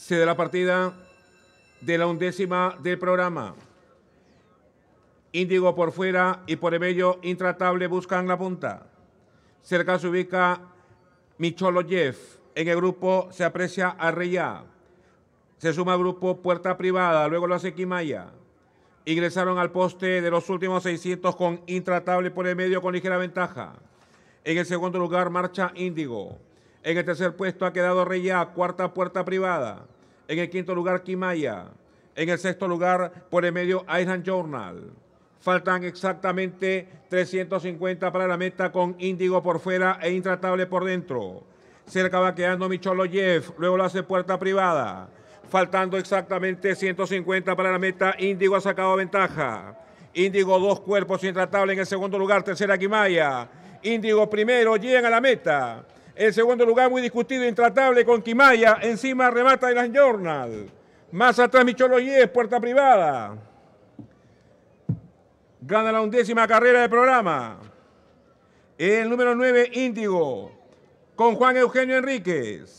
se da la partida de la undécima del programa. Índigo por fuera y por el medio, intratable buscan la punta. Cerca se ubica Micholoyev. En el grupo se aprecia a Se suma al grupo Puerta Privada, luego lo hace Quimaya. Ingresaron al poste de los últimos 600 con intratable por el medio con ligera ventaja. En el segundo lugar marcha Índigo. En el tercer puesto ha quedado Reyá, cuarta puerta privada. En el quinto lugar, Quimaya. En el sexto lugar, por el medio, Island Journal. Faltan exactamente 350 para la meta con Índigo por fuera e Intratable por dentro. Cerca va quedando Jeff, luego lo hace puerta privada. Faltando exactamente 150 para la meta, Índigo ha sacado ventaja. Índigo dos cuerpos, Intratable en el segundo lugar, tercera Quimaya. Índigo primero, llegan a la meta. El segundo lugar muy discutido, e intratable con Quimaya. Encima remata de la Journal. Más atrás Micholo puerta privada. Gana la undécima carrera del programa. El número 9, Índigo, con Juan Eugenio Enríquez.